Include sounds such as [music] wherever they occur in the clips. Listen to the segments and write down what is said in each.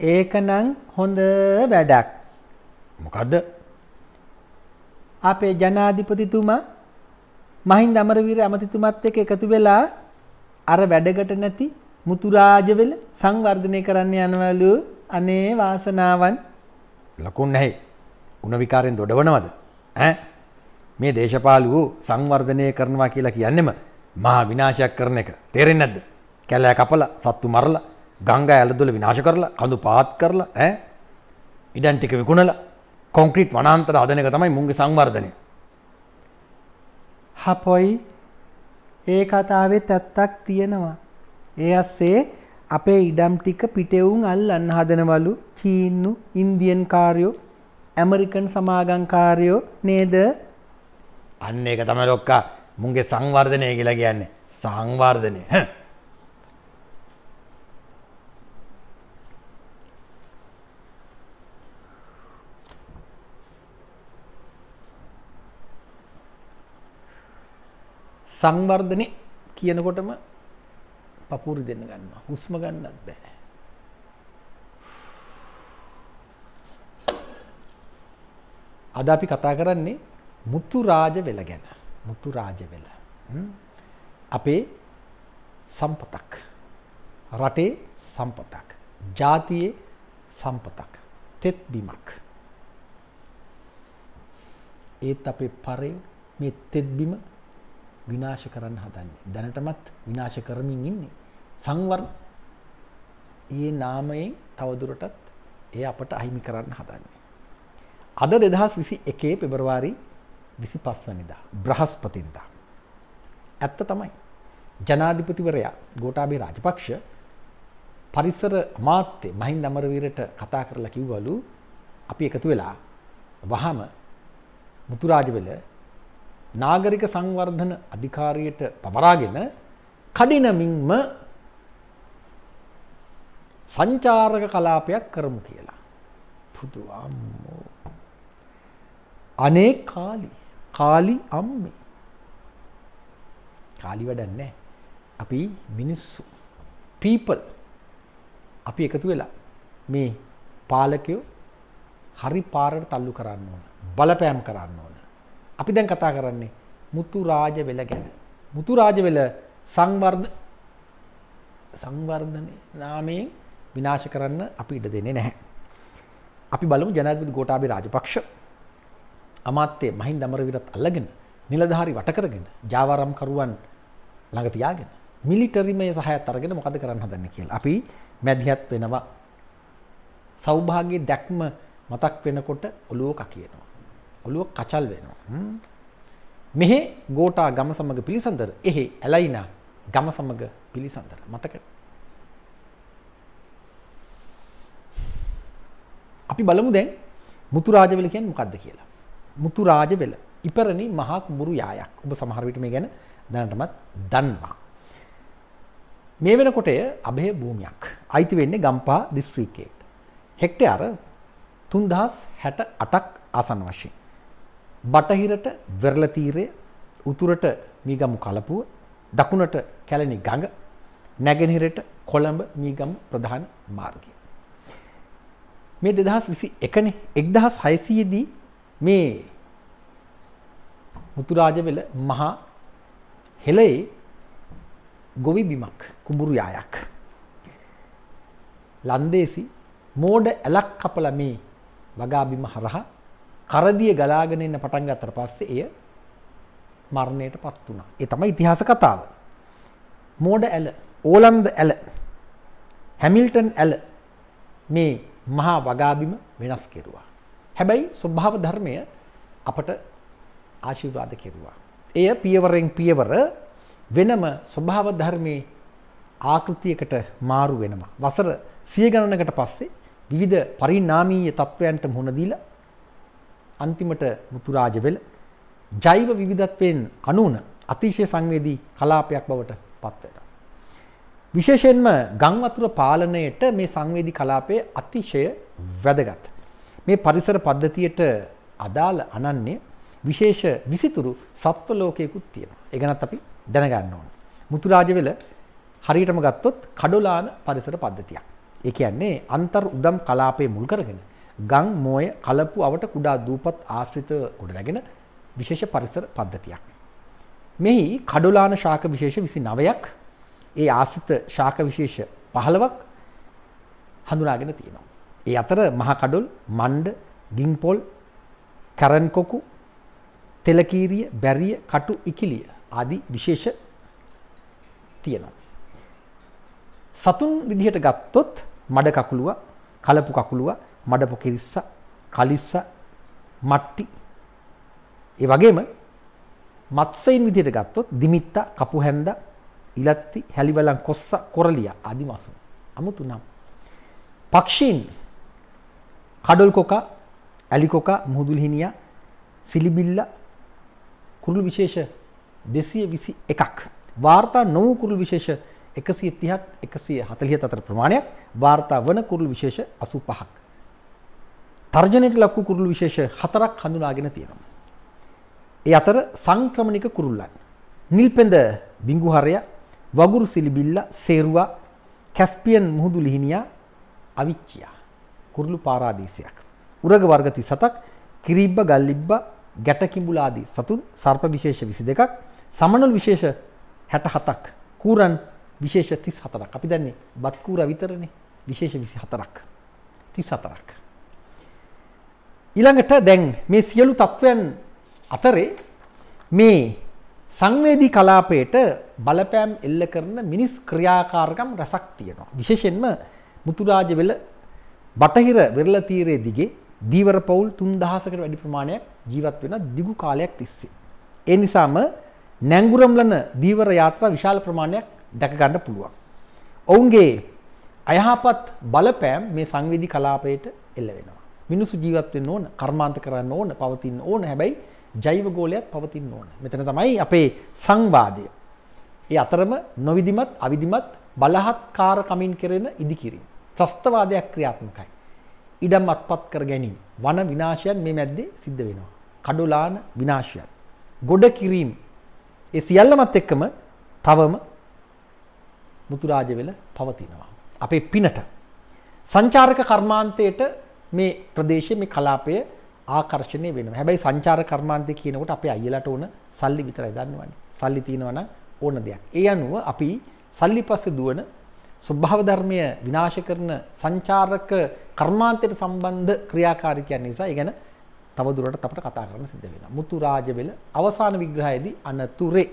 ඒකනම් හොඳ වැඩක්. මොකද්ද? අපේ ජනාධිපතිතුමා මහින්ද අමරවීර ඇමතිතුමත් එක්ක එකතු වෙලා අර වැඩකට නැති මුතුරාජවල සංවර්ධනය කරන්න යනවලු අනේ වාසනාවන් ලකුණු නැහැ. උණ විකාරෙන් දොඩවනවද? ඈ මේ දේශපාලුවෝ සංවර්ධනය කරනවා කියලා කියන්නෙම මහා විනාශයක් කරන එක. තේරෙන්නේ නැද්ද? කැලෑ කපලා සත්තු මරලා ගංගා ඇලදොල විනාශ කරලා කඳු පාත් කරලා ඈ ඉඩම් ටික විකුණලා කොන්ක්‍රීට් වනාන්තර හදන එක තමයි මුන්ගේ සංවර්ධනය. හපොයි ඒ කතාවෙත් ඇත්තක් තියෙනවා. ඒ අස්සේ අපේ ඉඩම් ටික පිටෙවුන් අල්ලන්න හදනවලු චීන්නු ඉන්දියන් කාරයෝ ඇමරිකන් සමාගංකාරයෝ නේද අන්න ඒක තම ලොක්කා මුන්ගේ සංවර්ධනය කියලා කියන්නේ සංවර්ධනය හ. සංවර්ධනය කියනකොටම පපුරි දෙන්න ගන්න හුස්ම ගන්නත් බෑ අද අපි කතා කරන්නේ මුතු රාජ වෙල ගැන මුතු රාජ වෙල අපේ සම්පතක් රටේ සම්පතක් ජාතියේ සම්පතක් තෙත් බිමක් ඒත් අපේ පරෙන් මේ තෙත් බිම විනාශ කරන්න හදන්නේ දැනටමත් විනාශ කරමින් ඉන්නේ සංවර් ඒ නාමයෙන් තවදුරටත් ඒ අපට අහිමි කරන්න හදන්නේ අද දෙදහස් විසි එකේ පෙබරවාරි විසි පස්වනිදා බ්‍රහස්පතින්දා ඇත්ත තමයි ජනාධිපතිවරයා ගෝටාබේ රාජපක්ෂ පරිසර මාත්‍යය මහින් දමරවීරට කතා කරලා කිව්වලු අපි එකතු වෙලා වහම මුතුරාජවෙල නාගරික සංවර්ධන අධිකාරියට පවරාගෙන කඩිනමින්ම සංචාරක කලාපයක් කරමු කියලා. පුදු අම්මෝ. අනේ කාලි කාලි අම්මේ. කාලි වැඩන්නේ අපි මිනිස්සු පීපල් අපි එකතු වෙලා මේ පාලකයෝ හරි පාරට තල්ලු කරන්න ඕන බලපෑම් කරන්න ඕන අපි දැන් කතා කරන්නේ මුතු රාජ වෙල ගැන. මුතු රාජ වෙල සංවර්ධ සංවර්ධනය නාමයෙන් විනාශ කරන්න අපි ඉඩ දෙන්නේ නැහැ. අපි බලමු ජනාධිපති ගෝඨාභය රාජපක්ෂ අමාත්‍ය මහින්ද අමරවීරත් අල්ලගෙන නිලධාරි වට කරගෙන ජාවාරම් කරුවන් ළඟ තියාගෙන මිලිටරිමය සහයත් අරගෙන මොකද කරන්න හදන්නේ කියලා. අපි මැදිහත් වෙනවා. සෞභාග්‍යයේ දැක්ම මතක් වෙනකොට ඔලුව කකියනවා. ඔළුව කචල් වෙනවා. මෙහි ගෝටා ගම සමග පිළිසඳර එහි ඇලයිනා ගම සමග පිළිසඳර මතක අපි බලමු දැන් මුතුරාජවෙල කියන්නේ මොකද්ද කියලා. මුතුරාජවෙල ඉපරණි මහා කුඹුරු යායක්. ඔබ සමහර විට මේ ගැන දැනටමත් දන්නවා. මේ වෙනකොටය අභය භූමියක් අයිති වෙන්නේ ගම්පා දිස්ත්‍රික්කයට. හෙක්ටයාර තුන්දහස් හැට අටක් ආසන් වශයෙන්. බටහිරට වෙරළ තීරය උතුරට මීගමු කලපුව දකුණට කැලණි ගඟ නැගෙනහිරට කොළඹ මීගම ප්‍රධාන මාර්ගය. මේ දෙදහස් විසි එකන එක්දහස් හයිසියදී මේ මුතුරාජවෙල මහා හෙලයේ ගොවි බිමක් කුඹුරු යායක්. ලන්දේසි මෝඩ ඇලක් කපල මේ වගාබිම හරහා කරදිය ගලාගෙන එන්න පටන් ගත්තට පස්සේ එය මරණයට පත් වුණා. ඒ තමයි ඉතිහාස කතාව. මෝඩ ඇල, ඕලන්ද ඇල, හැමිල්ටන් ඇල මේ මහා වගාබිම වෙනස් කෙරුවා. හැබැයි ස්වභාව ධර්මය අපට ආශිර්වාද කෙරුවා. එය පියවරෙන් පියවර වෙනම ස්වභාව ධර්මයේ ආකෘතියකට මාරු වෙනවා. වසර සිය ගණනකට පස්සේ විවිධ පරිණාමීය තත්ත්වයන්ට මුහුණ දීලා අන්තිමට මුතුරාජ වෙල ජෛව විවිධත්වයෙන් අනුන අතිශය සංවේදී කලාපයක් බවට පත්වෙන. විශේෂයෙන්ම ගංවතුර පාලනයට මේ සංවේදී කලාපය අතිශය වැදගත්. මේ පරිසර පද්ධතියට අදාළ අනන්නේ විශේෂ විසිතුරු සත්ව ලෝකයකුත් තියෙනවා. ඒ ගැනත් අපි දැනගන්න ඕන. මුතුරාජවෙල හරියටම ගත්තොත් කඩොලාන පරිසර පද්ධතියක්. ඒ කියන්නේ අන්තර් උදම් කලාපයේ මුල් කරගෙන ගං මෝය කලපු අවට කුඩා දූපත් ආශ්‍රිත ගොඩනැගෙන විශේෂ පරිසර පද්ධතියක්. මෙහි කඩොලාන ශාක විශේෂ විසි නවයක් ඒ ආශ්‍රිත ශාක විශේෂ පහළවක් හඳුනාගෙන තියෙනවා. ඒ අතර මහකඩොල් මණ්ඩ ගිංපොල් කරන්කොකු තෙලකීරිය බැරිය කටු ඉකිලිය ආදී විශේෂ තියෙනවා. සතුන් විදිහට ගත්තොත් මඩ කකුළුව කලපු කකුළුව මඩපු කිරිස්ස කලිස්ස මට්ටි ඒ වගේම මත්සයින් විදියට ගත්තොත් දිමිත්ත කපු හැන්ද ඉලත්ති හැලිවලන් කොස්ස කොරලිය আদি මසු අමුතු නම් පක්ෂීන් කඩොල් කොකා ඇලි කොකා මුහුදුල් හිනියා සිලිබිල්ල කුරුළු විශේෂ 221ක් වාර්තා නොවූ කුරුළු විශේෂ 130ත් 140 අතර ප්‍රමාණයක් වාර්තා වන කුරුළු විශේෂ 85ක් තර්ජනයට ලක්කු කුරුළු විශේෂ හතරක් හඳුනාගෙන තියෙනවා. ඒ අතර සංක්‍රමණික කුරුල්ලන්. නිල්පෙඳ බිංගුහරය, වගුරු සිලිබිල්ල, සේරුවා, කැස්පියන් මුහුදු ලිහිණියා, අවිච්චියා. කුරුළු පාරාදීසයක්. උරග වර්ග 37ක්, කිරිබ්බ ගල්ලිබ්බ, ගැට කිඹුල ආදී සතුන් සර්ප විශේෂ 22ක්, සමනළු විශේෂ 67ක්, කූරන් විශේෂ 34ක්. අපි දන්නේ බත් කූරා විතරනේ විශේෂ 24ක්. 34ක්. ඊළඟට දැන් මේ සියලු තත්ත්වයන් අතරේ මේ සංවේදී කලාපයට බලපෑම් එල්ල කරන මිනිස් ක්‍රියාකාරකම් රසක් තියෙනවා. විශේෂයෙන්ම මුතුරාජ වෙල බටහිර වෙරළ තීරයේ දිගේ දීවර පවුල් 3000කට වැඩි ප්‍රමාණයක් ජීවත් වෙන දිගු කාලයක් තිස්සේ. ඒ නිසාම නැංගුරම්ලන දීවර යාත්‍රා විශාල ප්‍රමාණයක් දැක ගන්න පුළුවන්. ඔවුන්ගේ අයහපත් බලපෑම් මේ සංවේදී කලාපයට එල්ල වෙනවා. මිනිස්සු ජීවත් වෙන්න ඕන, කර්මාන්ත කරන්න ඕන, පවතින්න ඕන. හැබැයි ජෛව ගෝලයක් පවතින්න ඕන. මෙතන තමයි අපේ සංවාදය. ඒ අතරම නොවිදිමත් අවිදිමත් බලහත්කාරකමින් කෙරෙන ඉදිකිරීම. ත්‍රස්තවාදයක් ක්‍රියාත්මකයි. ඉඩම් අත්පත් කර ගැනීම. වන විනාශයන් මේ මැද්දේ සිද්ධ වෙනවා. කඩුලාන විනාශයන්. ගොඩ කිරීම. ඒ සියල්ලමත් එක්කම තවම මුතුරාජ වෙල පවතිනවා. අපේ පිනට සංචාරක කර්මාන්තයට මේ ප්‍රදේශයේ මේ කලාපය ආකර්ෂණය වෙනවා. හැබැයි සංචාර කර්මාන්තය කියනකොට අපේ අයියලාට ඕන සල්ලි විතරයි දන්නවනේ. සල්ලි තියෙනවා ඕන දෙයක්. ඒ අනුව අපි සල්ලි පස්සේ දුවන ස්වභාව ධර්මය විනාශ කරන සංචාරක කර්මාන්තයට සම්බන්ධ ක්‍රියාකාරීකයන් නිසා ඒ ගැන තවදුරටත් අපට කතා කරන්න සිද්ධ වෙනවා. මුතු රාජවල අවසාන විග්‍රහයේදී අනතුරේ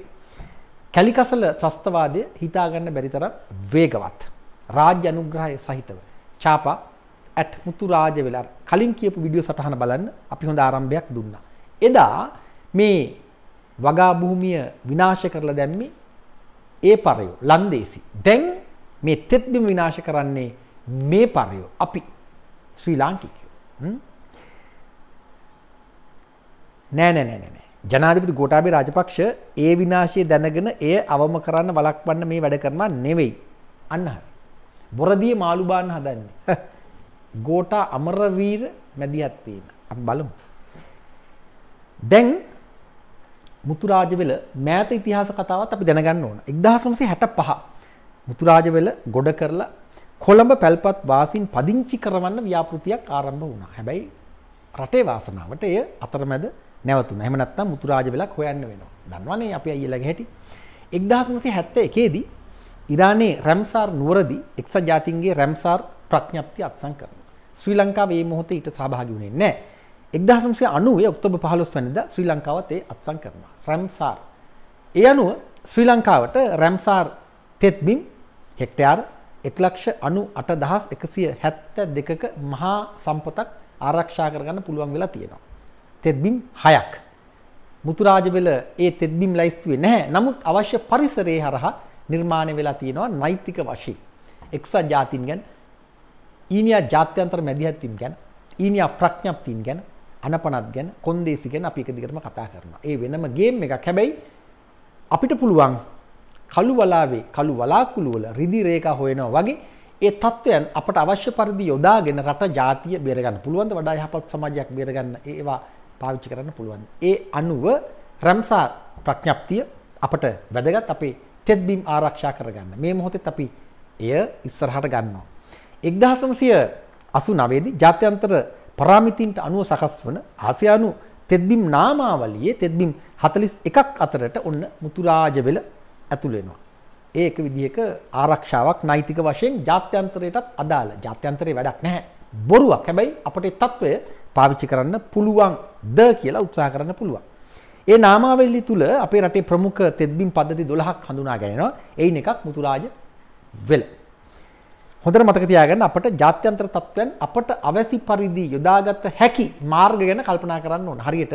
කැලිකසල ත්‍රස්තවාදය හිතාගන්න බැරි තරම් වේගවත්. රාජ්‍ය අනුග්‍රහය සහිතව. චාපා ඇට් මුතු රාජ වෙලා කලින් කියපු විඩියෝ සටහන බලන්න අපි හොඳ ආරම්භයක් දුන්නා. එදා මේ වගා භූමිය විනාශ කරලා දැම්මේ ඒ පරයෝ ලන්දේසි. දැන් මේ තෙත්බිම විනාශ කරන්නේ මේ පරයෝ අපි ශ්‍රී ලාංකිකයෝ. නෑ නෑ නෑ නෑ. ජනාධිපති ගෝඨාභය රාජපක්ෂ ඒ විනාශය දැනගෙන එය අවම කරන්න වළක්වන්න මේ වැඩ කරනා නෙවෙයි. අන්න හරි. බොරදී මාළු බාන්න හදන්නේ. [laughs] ගෝටා අමරවීර මැදිහත්වීම අප බලමු. දැන් මුතුරාජවෙල මෑත ඉතිහාස කතාවත් අපි දැනගන්න ඕන එක්දහසන්සේ හැට පහ මුතුරාජවෙල ගොඩ කරලා කොළඹ පැල්පත් වාසින් පදිංචි කරවන්න ව්‍යාපෘතියක් ආරම්භ වුණා හැබැයි රටේ වාසනාවට එය අතරමැද නැවතුන හැමනත්තා මුතුරාජවෙලක් හොයන්න වෙනවා දන්වනේ අප අයිලග හැටි එක්දහසන්සේ හැත්ත එකේදී ඉරානයේ රැම්සාර් නුවරදි එක්ස ජාතින්ගේ රැම්සාර් ප්‍රඥප්ති අත්සං කරන ශ්‍රී ලංකාව මේ මොහොතේ ඊට සහභාගී වුණේ නැහැ. 1990 ඔක්තෝබර් 15 වෙනිදා ශ්‍රී ලංකාවත් ඒ අත්සන් කරනවා. රැම්සාර්. ඒ අනුව ශ්‍රී ලංකාවට රැම්සාර් තෙත්බිම් හෙක්ටයාර් 198172ක මහා සම්පතක් ආරක්ෂා කරගන්න පුළුවන් වෙලා තියෙනවා. තෙත්බිම් 6ක්. මුතුරාජවෙල ඒ තෙත්බිම් ලයිස්තුවේ නැහැ. නමුත් අවශ්‍ය පරිසරයේ හරහා නිර්මාණය වෙලා තියෙනවා නෛතික වශයෙන්. එක්සත් ජාතීන්ගෙන් ඊනියා ජාත්‍යන්තර මැදිහත්වීම් ගැන ඊනියා ප්‍රඥප්තිීන් ගැන අනපනත් ගැන කොන්දේසි ගැන අපි එක දිගටම කතා කරනවා. ඒ වෙනම ගේම් එකක් හැබැයි අපිට පුළුවන් කළු වලාවේ කළු වලාකුළු වල රිදි රේඛා හොයනවා වගේ ඒ තත්ත්වයන් අපට අවශ්‍ය පරිදි යොදාගෙන රට ජාතිය බේරගන්න පුළුවන් ද වඩා යහපත් සමාජයක් බේරගන්න ඒවා පාවිච්චි කරන්න පුළුවන්. ඒ අනුව රම්සා ප්‍රඥප්තිය අපට වැදගත් අපේ තෙත්බීම් ආරක්ෂා කරගන්න. මේ මොහොතෙත් අපි එය ඉස්සරහට ගන්නවා. 1989 89දී ජාත්‍යන්තර පරාමිතින්ට අනුව සකස් වන ආසියානු තෙත්බිම් නාමාවලියේ තෙත්බිම් 41ක් අතරට ඔන්න මුතුරාජවෙල ඇතුළු වෙනවා. ඒ එක විදිහක ආරක්ෂාවක් නෛතික වශයෙන් ජාත්‍යන්තරයටත් අදාළ. ජාත්‍යන්තරේ වැඩක් නැහැ. බොරුවක්. හැබැයි අපට ඒ తত্ত্বය පාවිච්චි කරන්න පුළුවන් ද කියලා උත්සාහ කරන්න පුළුවන්. ඒ නාමාවලිය තුල අපේ රටේ ප්‍රමුඛ තෙත්බිම් පද්ධති 12ක් හඳුනා ගැනෙනවා. එයින් එකක් මුතුරාජ වෙල. හොඳට මතක තියාගන්න අපට ජාත්‍යන්තර තත්ත්වයන් අපට අවැසි පරිදි යොදාගත හැකි මාර්ග ගැන කල්පනා කරන්න ඕන. හරියට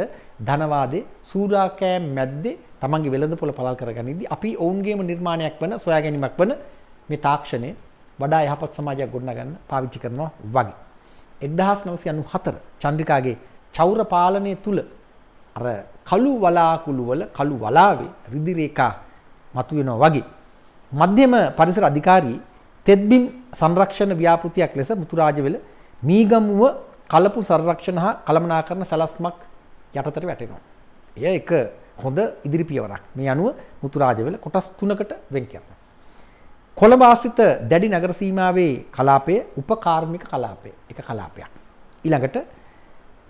ධනවාදේ සූරාකෑම් මැද්දේ තමන්ගේ වෙළඳපොළ පළල් කරගනිද්දී අපි ඔවුන්ගේම නිර්මාණයක් වන සොයා ගැනීමක් වන මේ තාක්ෂණය වඩා යහපත් සමාජයක් ගොඩනගන්න පාවිච්චි කරනවා වගේ. 1994 චන්ද්‍රිකාගේ චෞර පාලනය තුල අර කළු වලාකුළු වල කළු වලාවේ රිදි රේඛා මතුවෙනවා වගේ මධ්‍යම පරිසර අධිකාරී තෙත්බිම් සංරක්ෂණ ව්‍යාපෘතියක් ලෙස මුතුරාජවෙල මීගමුව කලපු සංරක්ෂණ හා කළමනාකරන සැලැස්මක් යටතට වැටෙනවා. එය එක හොඳ ඉදිරි පියවරක්. මේ අනුව මුතුරාජවෙල කොටස් 3කට වෙන් කරනවා. කොළඹ ආශ්‍රිත දැඩි නගර සීමාවේ කලාපය උපකාර්මික කලාපය එක කලාපයක්. ඊළඟට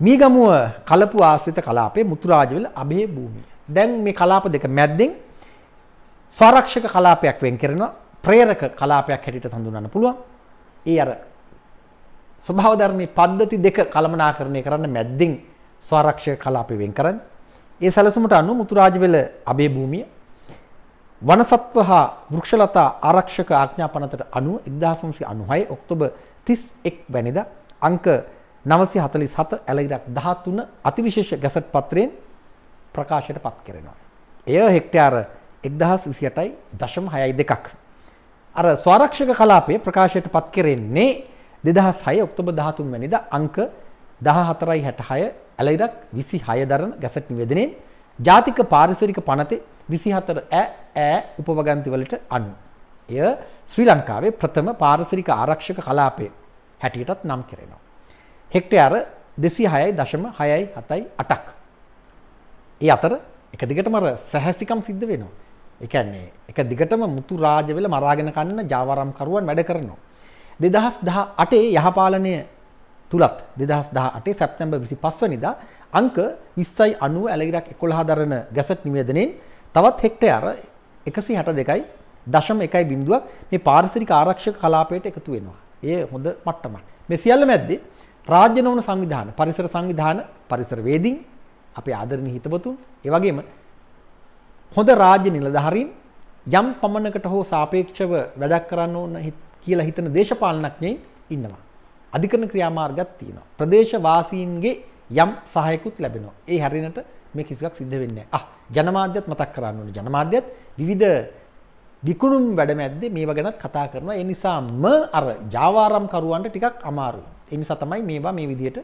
මීගමුව කලපු ආශ්‍රිත කලාපය මුතුරාජවෙල අභය භූමිය. දැන් මේ කලාප දෙක මැද්දෙන් ස්වරක්ෂක කලාපයක් වෙන් කරනවා ප්‍රේරක කලාපයක් හැටියට හඳුනන්න පුළුවන් ඒ අර ස්වභාවධර්මය පද්ධති දෙක කළමනාකරණය කරන්න මැද්දිං ස්වාරක්ෂය කලාපය වෙන් කරන්න ඒ සැලසුමට අනු මුතුරාජවෙල අබේ භූමිය වනසත්ව හා වෘක්ෂලතා ආරක්ෂක ආඥාපනතට අනුව එක්දාසම්සි අනුහයි ඔක්තොබ තිස් එක් වැනිද අංක නවසි හතලි සත ඇලගක් දහත්තුන අතිවිශේෂ ගැසට් පත්‍රයෙන් ප්‍රකාශයට පත් කරෙනවා. එය හෙක්ටයාර එක්දහස් විසියටයි දශම හයයි දෙකක්. අර ස්වරක්ෂක කලාපය ප්‍රකාශයට පත් කරෙන්නේ දෙදහස් හය ඔක්තොබ දහතුන් වැනිද අංක දහ හතරයි හැටහය ඇලයිරක් විසි හය දරන ගැසට නිවෙදනෙන් ජාතික පාරිසරික පනතේ විසි හතර ඇ ඇ උපවගන්තිවලට අනු. එය ශ්‍රී ලංකාවේ ප්‍රථම පාරිසරික ආරක්ෂක කලාපය හැටියටත් නම් කෙරෙනවා. හෙක්ට අර දෙසි හයයි දශම හයයි හතයි අටක්. ඒ අතර එක දිගට මර සැහැසිකම් සිද්ධ වෙනවා. එකන්නේ එක දිගටම මුතු රාජවෙල මරාගෙන කන්න ජාවරම්කරුවන් වැඩ කරනවා. දෙදහස් දහ අටේ යහපාලනය තුළත් දෙදහස් දහ අටේ සැප්තැම්බ විසි පස්වනිදා අංක විස්සයි අනුව ඇලගිරක් එකොළහා දරන ගැසට් නිවේදනෙන් තවත් හෙක්ට අර එකසි හැට දෙකයි දශම එකයි බිඳුවක් මේ පාරිසිරික ආරක්ෂක කලාපයට එකතු වෙනවා. ඒ හොඳ මට්ටමක්. මේ සියල්ල මැද්දේ රාජ්‍ය නොවන සංවිධාන පරිසර සංවිධාන පරිසර වේදීන් අපේ ආදරණීය හිතවතුන් ඒ වගේම හොඳ රාජ්‍ය නිලධහරින් යම් පමණකට හෝ සාපේක්ෂව වැඩක් කරන්න ඕන්න කියලා හිතන දේශපාලනක්ඥයෙන් ඉන්නවා. අධිකන ක්‍රියාමාර්ගත් තියෙනවා. ප්‍රදේශවාසීන්ගේ යම් සහයකුත් ලැබෙනවා. ඒ හැරිනට මේ කිසිවක් සිද්ධ වෙන්නේ. අහ ජනමාධ්‍යත් මතක් කරන්න ඕන ජනමාධ්‍යත් විවිධ විකුණුම් වැඩමැද්දේ මේවා ගැනත් කතා කරනවා. ඒ නිසාම අර ජාවාරම් කරුවන්ට ටිකක් අමාරුයි. ඒ නිසා තමයි මේවා මේ විදිහට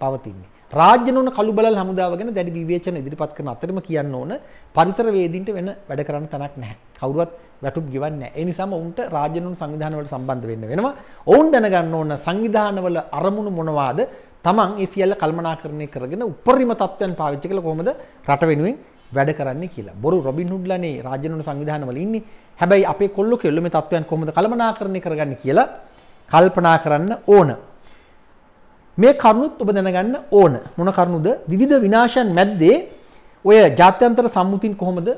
පවතින්නේ. රාජ්‍යනෝන කළුබල හමුදාව ගැන දැඩි විවේචන ඉදිරිපත් කරන අතරම කියන්න ඕන පරිසරවේදීන්ට වෙන වැඩ කරන්න තැනක් නැහැ. කවුරුවත් වැටුප් ගෙවන්නේ නැහැ. ඒ නිසාම ඔවුන්ට රාජ්‍යනෝන සංවිධානවලට සම්බන්ධ වෙන්න වෙනවා. ඔවුන් දැනගන්න ඕන සංවිධානවල අරමුණු මොනවාද? තමන් ඒ සියල්ල කල්පනාකරණය කරගෙන උපරිම තත්ත්වයන් පාවිච්චි කරලා කොහොමද රට වෙනුවෙන් වැඩ කරන්නේ කියලා. බොරු රොබින් හුඩ්ලානේ රාජ්‍යනෝන සංවිධානවල ඉන්නේ. හැබැයි අපේ කොල්ලෝ කෙල්ලෝ මේ තත්ත්වයන් කොහොමද කල්පනාකරණය කරගන්නේ කියලා කල්පනා කරන්න ඕන. මේ කරුණුත් ඔබ දැනගන්න ඕන මොන කරුණුද විවිධ විනාශයන් මැද්දේ ඔය ජාත්‍යන්තර සම්මුතින් කොහොමද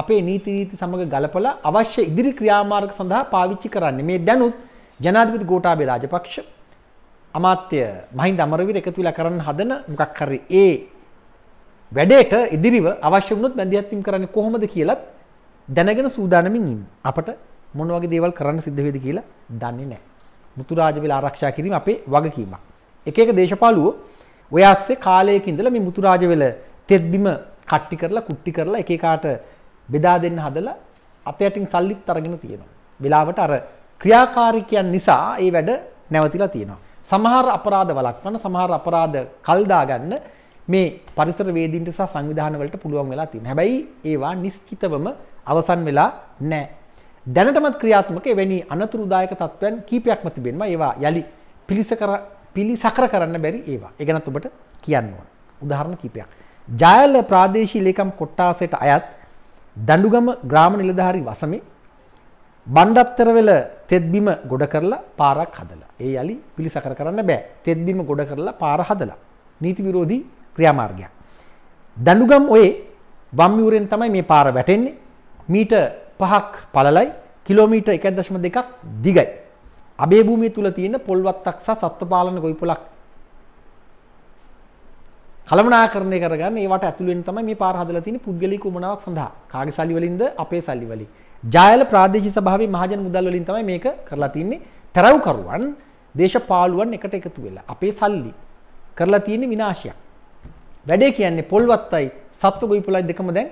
අපේ නීති රීති සමග ගලපලා අවශ්‍ය ඉදිරි ක්‍රියාමාර්ග සඳහා පාවිච්චි කරන්නේ මේ දැනුත් ජනාධිපති ගෝඨාභය රාජපක්ෂ අමාත්‍ය මහින්ද අමරවීර එකතු වෙලා කරන්න හදන මොකක් හරි ඒ වැඩේට ඉදිරිව අවශ්‍ය වුණොත් බැඳියත්වීම් කරන්නේ කොහොමද කියලත් දැනගෙන සූදානමින් ඉන්න අපට මොන වගේ දේවල් කරන්න සිද්ධ වේද කියලා දන්නේ නැහැ මුතුරාජ වෙලා ආරක්ෂා කිරීම අපේ වගකීමක් එක එක දේශපාලුවෝ ඔය අස්සේ කාලයක ඉඳලා මේ මුතුරාජ වෙල තෙත්බිම කට්ටි කරලා කුට්ටි කරලා එක එකාට බෙදා දෙන්න හදලා අත යටින් සල්ලිත් අරගෙන තියෙනවා. වෙලාවට අර ක්‍රියාකාරීකයන් නිසා ඒ වැඩ නැවතිලා තියෙනවා. සමහර අපරාධ වළක්වන සමහර අපරාධ කල් දාගන්න මේ පරිසර වේදින්ට සහ සංවිධාන වලට පුළුවන් වෙලා තියෙනවා. හැබැයි ඒවා නිශ්චිතවම අවසන් වෙලා නැහැ. දැනටමත් ක්‍රියාත්මක එවැනි අනතුරුදායක තත්ත්වයන් කීපයක්ම තිබෙනවා. ඒවා යලි පිලිසකර පිළිසකර කරන්න බැරි ඒවා. ඒ ගැනත් ඔබට කියන්න ඕන. උදාහරණ කිහිපයක්. ජයල ප්‍රාදේශීය ලේකම් කොට්ටාසයට අයත් දඬුගම ග්‍රාම නිලධාරි වසමේ බණ්ඩත්තරවෙල තෙත්බිම ගොඩ කරලා පාරක් හදලා. ඒ යලි පිළිසකර කරන්න බෑ. තෙත්බිම ගොඩ කරලා පාර හදලා. නීති විරෝධී ක්‍රියාමාර්ගයක්. දඬුගම් ඔයේ වම් යුරෙන් තමයි මේ පාර වැටෙන්නේ. මීට 5ක් පළලයි කිලෝමීටර් 1.2ක් දිගයි. අබේ භූමිය තුල තියෙන පොල්වත්තක් සහ සත්ත්වපාලන ගොවිපලක් කළමනාකරණය කරගන්න ඒවට ඇතුළු වෙන තමයි මේ පාර හදලා තියෙන පුද්ගලික උමනාවක් සඳහා කාගේ සල්ලි වලින්ද අපේ සල්ලි වලින් ජායල ප්‍රාදේශීය සභාවේ මහජන මුදල් වලින් තමයි මේක කරලා තින්නේ තරව් කරුවන් දේශපාලුවන් එකට එකතු වෙලා අපේ සල්ලි කරලා තියෙන විනාශයක් වැඩේ කියන්නේ පොල්වත්තයි සත්ත්ව ගොවිපලයි දෙකම දැන්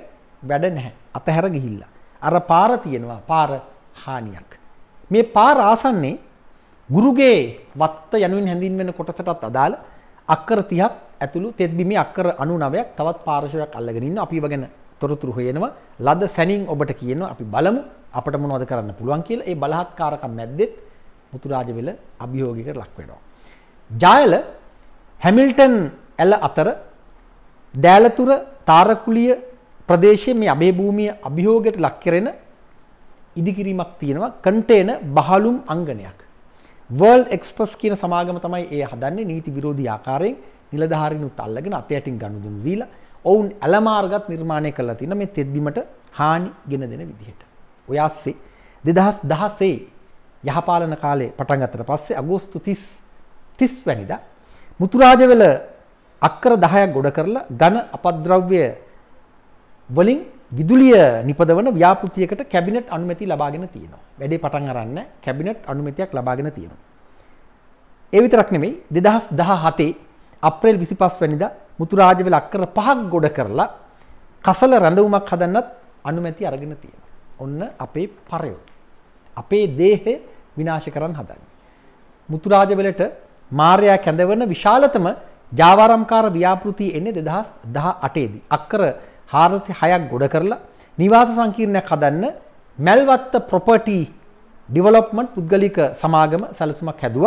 වැඩ නැහැ අතහැර ගිහිල්ලා අර පාර තියෙනවා පාර හානියක් මේ පාර ආසන්නේ ගුරුගේ වත්ත යනුවෙන් හැඳින්වෙන කොටසටත් අදාළ අක්කර 30ක් ඇතුළු තෙත්බිමේ අක්කර 99ක් තවත් පාර්ශවයක් අල්ලගෙන ඉන්න අපි වගෙන තොරතුරු හොයනවා ලද සැනින් ඔබට කියනවා අපි බලමු අපට මොනවද කරන්න පුළුවන් කියලා ඒ බලහත්කාරකම් මැද්දෙත් මුතුරාජවෙල අභියෝගයකට ලක් වෙනවා. ජයල හැමිල්ටන් ඇල අතර දෑලතුර තාරකුලිය ප්‍රදේශයේ මේ අබේ භූමිය අභියෝගයට ලක් කරන ඉදිකිරීමක් තියෙනවා කන්ටේන බහලුම් අංගනයක්. වර්ල් එක්ස්පස් කියන සමාගම තමයි ඒ හදන්නේ නීති විරෝධී ආකාරයෙන් නිලධාරීනුත් අල්ලගෙන අත යටින් ගනුදෙනු දීලා ඔවුන් ඇලමාර්ගත් නිර්මාණය කරලා තින මේ තෙත්බිමට හානි ගෙන දෙන විදිහට. ඔය ASCII 2016 යහපාලන කාලේ පටන් ගත්තට පස්සේ අගෝස්තු 30 30 වැනිදා මුතුරාජවල අක්කර 10ක් ගොඩ කරලා ඝන අපද්‍රව්‍ය වලින් විදුලිය නිපදවන ව්‍යාපෘතියකට කැබිනට් අනුමැති ලබාගෙන තියෙනවා. වැඩේ පටන් අරන්න කැබිනට් අනුමැතියක් ලබාගෙන තියෙනවා. ඒ විතරක් නෙමෙයි 2017 අප්‍රේල් 25 වෙනිදා මුතුරාජවල අක්කර පහක් ගොඩ කරලා කසල රැඳවුමක් හදන්නත් අනුමැති අරගෙන තියෙනවා. ඔන්න අපේ පරයෝ. අපේ දේහය විනාශ කරන්න හදන්නේ. මුතුරාජවලට මාර්යා කැඳවන විශාලතම ජාවාරම්කාර ව්‍යාපෘතිය එන්නේ 2018 දී. අක්කර හාරසි හයක් ගොඩ කරලා නිවාස සංකීර්ණයක් හදන්න මැල්වත්ත ප්‍රොපටි ඩිවලොප්මන්ට් පුද්ගලික සමාගම සැලසුමක් හැදුව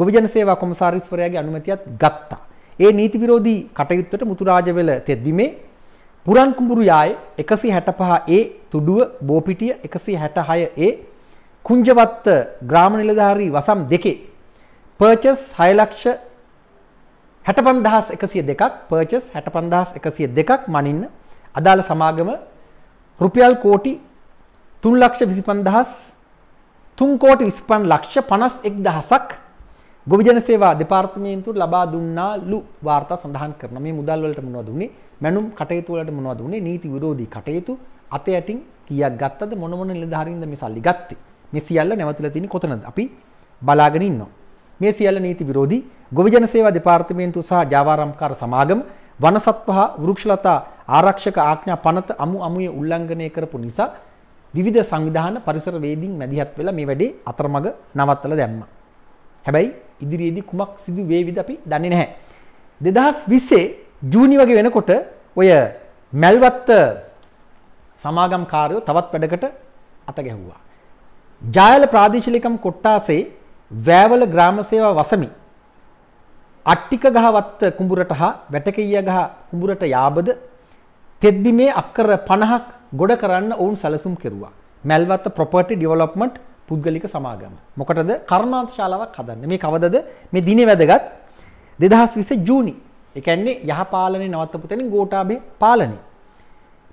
ගොවිජන සේවා කොමසාරිස්වරයාගේ අනුමතියත් ගත්තා. ඒ නීති විරෝධී කටයුත්තට මුතුරාජවෙල තෙද්බිමේ පුරන් කුඹුරු යාය එකසි හැටපහ ඒ තුඩුව බෝපිටිය එකසි හැටහය ඒ කුංජවත්ත ග්‍රාම නිලධාරී වසම් දෙකේ පර්චස් හයලක්ෂ හැටපන්දහස් එකසිය දෙකක් පර්චස් හැටපන්දහස් එකසිය දෙකක් මනින්න අදාළ සමාගම රුපියල් කෝටි තුන් ලක්ෂ විසිපන් දහස් තුන් කෝටි විස්පන් ලක්ෂ පනස් එක් දහසක් ගොවිජන සේවා දෙපාර්තමේන්තුවට ලබා දුන්නා ලු වාර්තා සඳහන් කරන මේ මුදල් වලට මොනවද උනේ මැනුම් කටයුතු වලට මොනවද උනේ නීති විරෝධී කටයුතු අතේ යටින් කීයක් ගත්තද මොන මොන නිලධාරීන්ද මේ සල්ලි ගත්තේ මේ සියල්ල නැවතිලා තියෙන්නේ කොතනද අපි බලාගෙන ඉන්නවා මේ සියල්ල නීති විරෝධී ගොවිජන සේවා දෙපාර්තමේන්තුව සහ ජාවාරම්කාර සමාගම වනසත්ව හා වෘක්ෂලතා ආරක්ෂක ආඥා පනත අමු අමුයේ උල්ලංඝනය කරපු නිසා විවිධ සංවිධාන පරිසරවේදීන් මැදිහත් වෙලා මේ වැඩේ අතරමඟ නවත්තලා දැම්මා. හැබැයි ඉදිරියේදී කුමක් සිදු වේවිද අපි දන්නේ නැහැ. 2020 ජූනි වගේ වෙනකොට ඔය මැල්වත්ත සමාගම් කාර්යෝ තවත් වැඩකට අත ගැහුවා. ජායල ප්‍රාදේශීලිකම් කොට්ටාසේ වෑවල ග්‍රාම සේවා වසමි අට්ටික ගහ වත්ත කුඹුරට හා වැටකෙయ్య ගහ කුඹුරට යාබද තෙත්බිමේ අක්කර 50ක් ගොඩ කරන්න ඔවුන් සැලසුම් කෙරුවා. මැල්වත්ත ප්‍රොපර්ටි ඩෙවලොප්මන්ට් පුද්ගලික සමාගම. මොකටද කර්මාන්ත ශාලාවක් හදන්න. මේ කවදද මේ දිනේ වැදගත් 2020 ජූනි. ඒ කියන්නේ යහපාලනේ නවත්තපු තැනින් ගෝඨාභය පාලනේ.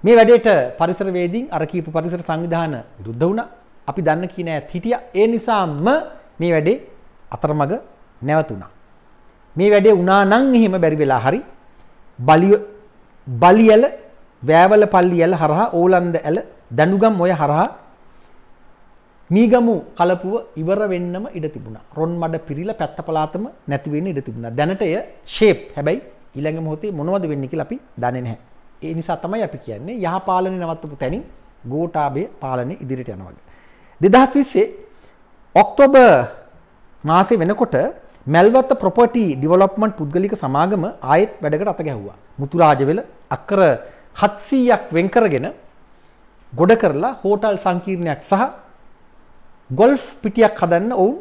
මේ වැඩේට පරිසරවේදීන් අර කීප පරිසර සංවිධාන විරුද්ධ වුණා. අපි දන්න කී නෑ හිටියා. ඒ නිසාම මේ වැඩේ අතරමඟ නැවතුණා. මේ වැඩේ වුණා නම් එහෙම බැරි වෙලා හරි බලිය බලියල වෑවල පල්ලි ඇල හරහා ඕලන්ද ඇල දැනුගම් ඔය හරහා මීගමු කලපුුව ඉවර වෙන්නම ඉඩ තිබුණ රොන් මඩ පිරිල පැත්ත පලාතම නැතිවෙන්න ඉඩ තිබුණ දැනටය ශේප් හැබැයි ඉළඟ මොහොතේ මොනවද වෙන්නකි ලපි දනනහැ ඒ නිසා තමයි අපි කියන්නේ යහ පාලන නවත්තපු තැනින් ගෝටාබේ පාලනය ඉදිරිට යනවග. දෙදහස් විස්සේ ඔක්තෝබ මාසේ වෙනකොට මැල්වත්ත ප්‍රොපටි ඩිවලොප්මන්් පුද්ගලික සමාගම ආයෙත් වැඩකට අත ගැහ්වා මුතුරාජවෙල අක්කර හත්සීයක් වෙන්කරගෙන ගොඩ කරලා හෝටල් සංකීර්ණයක් සහ ගොල්ෆ් පිටියක් හදන්න ඔවුන්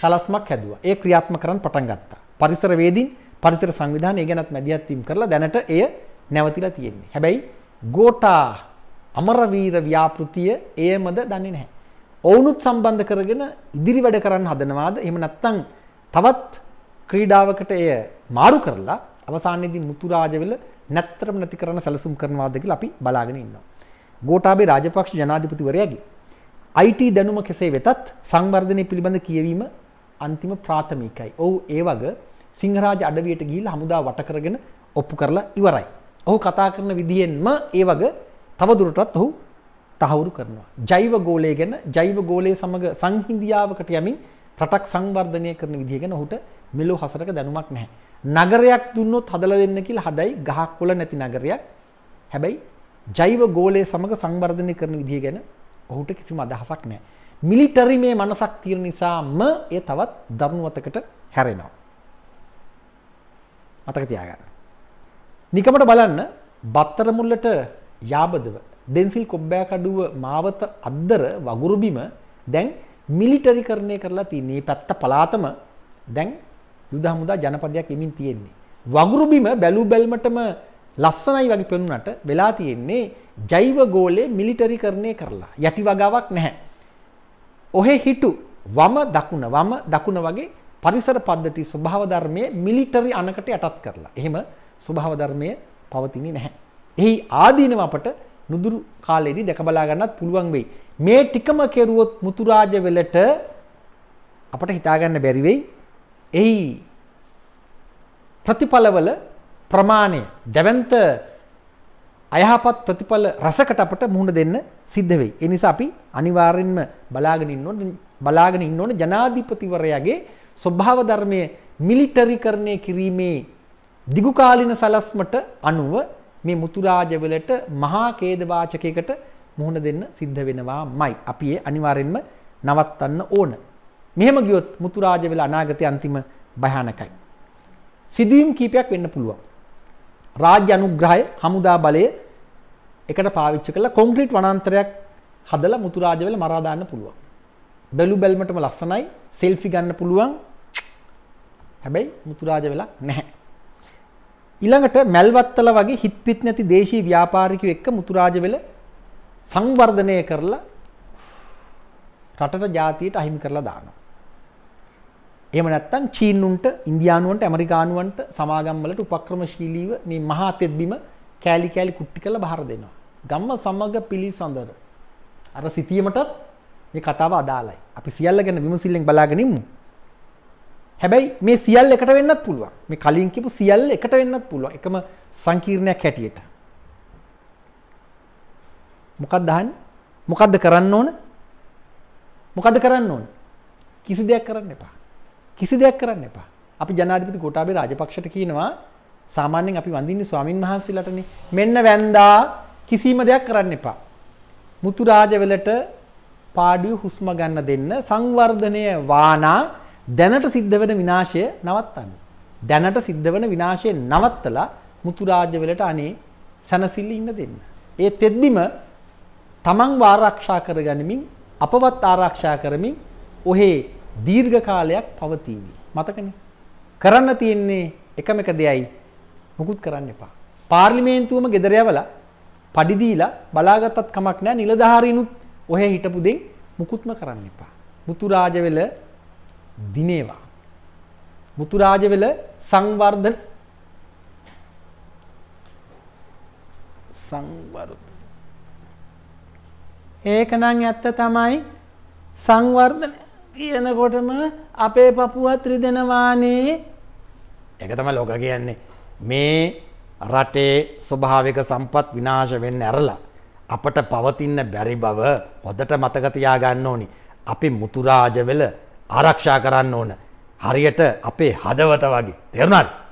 සලස්මක් හැදුව ඒ ක්‍රියාත්ම කරන්න පටන් ගත්තා පරිසර වේදින් පරිසර සංවිධානය ගැනත් මැදිහත්වීම් කරලා දැනට එය නැවතිලා තියෙන්නේ හැබැයි ගෝටා අමරවීර ව්‍යාපෘතිය එයමද දන්නේ නැහැ ඔවුනුත් සම්බන්ධ කරගෙන ඉදිරි වැඩ කරන්න හදනවාද එහෙම නැත්නම් තවත් ක්‍රීඩාවකට එය මාරු කරලා අවසානයේදී මුතුරාජ වෙල නැත්තරම නැති කරන සැලසුම් කරනවාද කියලා අපි බලාගෙන ඉන්නවා. ගෝඨාභය රාජපක්ෂ ජනාධිපතිවරයාගේ IT දැනුම කෙසේ වෙතත් සංවර්ධනය පිළිබඳ කියවීම අන්තිම ප්‍රාථමිකයි. ඔව් ඒ වගේ සිංහරාජ අඩවියට ගිහිල්ලා හමුදා වට කරගෙන ඔප්පු කරලා ඉවරයි. ඔහු කතා කරන විදිහෙන්ම ඒ වගේ තවදුරටත් ඔහු තහවුරු කරනවා. ජෛව ගෝලය ගැන ජෛව ගෝලය සමග සංහිඳියාවකට යමින් රටක් සංවර්ධනය කරන විදිහ ගැන ඔහුට මෙලෝ හසරක දැනුමක් නැහැ. නගරයක් දුන්නොත් හදලා දෙන්න කියලා හදයි ගහක් කොළ නැති නගරයක්. හැබැයි ජෛව ගෝලය සමග සංවර්ධනය කරන විදිය ගැන ඔහුට කිසිම අදහසක් නැහැ. මිලිටරි මේ මනසක් තියෙන නිසාම ඒ තවත් දරුණුවතකට හැරෙනවා. මතක තියාගන්න. නිකමට බලන්න බත්තරමුල්ලට යාබදව ඩෙන්සිල් කොබ්බෑ කඩුව මාවත අද්දර වගුරුබිම දැන් මිලිටරිකරණය කරලා තියන්නේ පැත්ත පලාතම දැන් යුද හමුදා ජනපදයක් ඉමින් තියෙන්නේ. වගුරු බිම බැලු බැල්මටම ලස්සනයි වගේ පෙනුනට වෙලා තියෙන්නේ ජෛව ගෝලයේ මිලිටරිකරණය කරලා. යටි වගාවක් නැහැ. ඔහෙ හිටු වම දකුණ වම දකුණ වගේ පරිසර පද්ධති ස්වභාව ධර්මයේ මිලිටරි අනකට යටත් කරලා. එහෙම ස්වභාව ධර්මය පවතින්නේ නැහැ. එහි ආදීනව අපට නුදුරු කාලයේදී දැක බලා ගන්නත් පුළුවන් වෙයි. මේ ටිකම කෙරුවොත් මුතුරාජ වෙලට අපට හිතා ගන්න බැරි වෙයි එයි ප්‍රතිඵලවල ප්‍රමාණය දැවන්ත අයහපත් ප්‍රතිඵල රසකට අපට මුහුණ දෙන්න සිද්ධ වෙයි. ඒ නිසා අපි අනිවාර්යෙන්ම බලාගෙන ඉන්න ඕනේ බලාගෙන ඉන්න ඕනේ ජනාධිපතිවරයාගේ ස්වභාව ධර්මයේ මිලිටරිකරණය කිරීමේ දිගුකාලින සලස්මට අනුව මේ මුතුරාජවලට මහා ඛේදවාචකයකට මුහුණ දෙන්න සිද්ධ වෙනවාමයි. අපි ඒ අනිවාර්යෙන්ම නවත්තන්න ඕන. මෙහෙම ගියොත් මුතුරාජ වෙලා අනාගතය අන්තිම භයානකයි. සිදුවීම් කීපයක් වෙන්න පුළුවන්. රාජ්‍ය අනුග්‍රහය හමුදා බලය එකට පාවිච්චි කරලා කොන්ක්‍රීට් වනාන්තරයක් හදලා මුතුරාජ වෙලා මරා දාන්න පුළුවන්. බැලු බැලමටම ලස්සනයි, සෙල්ෆි ගන්න පුළුවන්. හැබැයි මුතුරාජ වෙලා නැහැ. ඊළඟට මැල්වත්තල වගේ හිත්පිත් නැති දේශීය ව්‍යාපාරිකයෝ එක්ක මුතුරාජ වෙලා සංවර්ධනය කරලා රටට ජාතියට අහිමි කරලා දානවා. එම නැත්තන් චීනුන්ට ඉන්දයානුවන්ට ඇමරිකානුවන්ට සමාගම්වලට උපක්‍රමශීලීව මේ මහා තෙත්බිම කෑලි කෑලි කුට්ටි කළ බහර දෙනවා. ගම්ම සමග පිළි සඳර. අර සිතියමටත් මේ කතාව අදාලයි. අපි සියල්ල ගැන විමසිල්ලෙන් බලාගෙනනිමු. හැබැයි මේ සියල් එකට වෙන්නත් පුළුවන් මේ කලින් කිපු සියල් එකට වෙන්නත් පුළුවන් එකම සංකීර්ණයක් හැටියට. මොකක්ද අහන්නේ? මොකද්ද කරන්න ඕන? මොකද්ද කරන්න ඕන? කිසි දෙයක් කරන්න එපා. කිසි දෙයක් කරන්න එපා. අපි ජනාධිපති ගෝඨාභය රාජපක්ෂට කියනවා සාමාන්‍යයෙන් අපි වඳින්නේ ස්වාමින් වහන්සේලාටනේ. මෙන්න වැන්දා කිසිම දෙයක් කරන්න එපා. මුතුරාජවලට පාඩිය හුස්ම ගන්න දෙන්න සංවර්ධනය වානා දැනට සිද්ධ වෙන විනාශය නවත්තන්න. දැනට සිද්ධ වෙන විනාශය නවත්තලා මුතුරාජවලට අනේ සනසිල්ල ඉන්න දෙන්න. ඒ තෙද්දිම තමන් ආරක්ෂා කරගනිමින් අපවත් ආරක්ෂා කරමින් ඔහේ දීර්ඝ කාලයක් පවතීවි. මතකනේ. කරන්න තියෙන්නේ එකම එක දෙයයි. මොකුත් කරන්න එපා. පාර්ලිමේන්තුවම ගෙදර යවලා පඩි දීලා බලාගත්තත් කමක් නැහැ. නිලධාරීනුත් ඔහෙ හිටපු දෙන් මුකුත්ම කරන්න එපා. මුතු රාජවෙල දිනේවා. මුතු රාජවෙල සංවර්ධන සංවර්ධන ඒකනම් ඇත්ත තමයි සංවර්ධනය කියනකොටම අපේ පපුවත් රිදෙනවානේ එක තම ලොක කියන්නේ මේ රටේ ස්වභාවික සම්පත් විනාශ වෙන්න ඇරලා අපට පවතින්න බැරි බව හොදට මතකතියා ගන්න ඕනි අපි මුතුරාජවෙල ආරක්ෂා කරන්න ඕන හරියට අපේ හදවත වගේ තෙරුණාට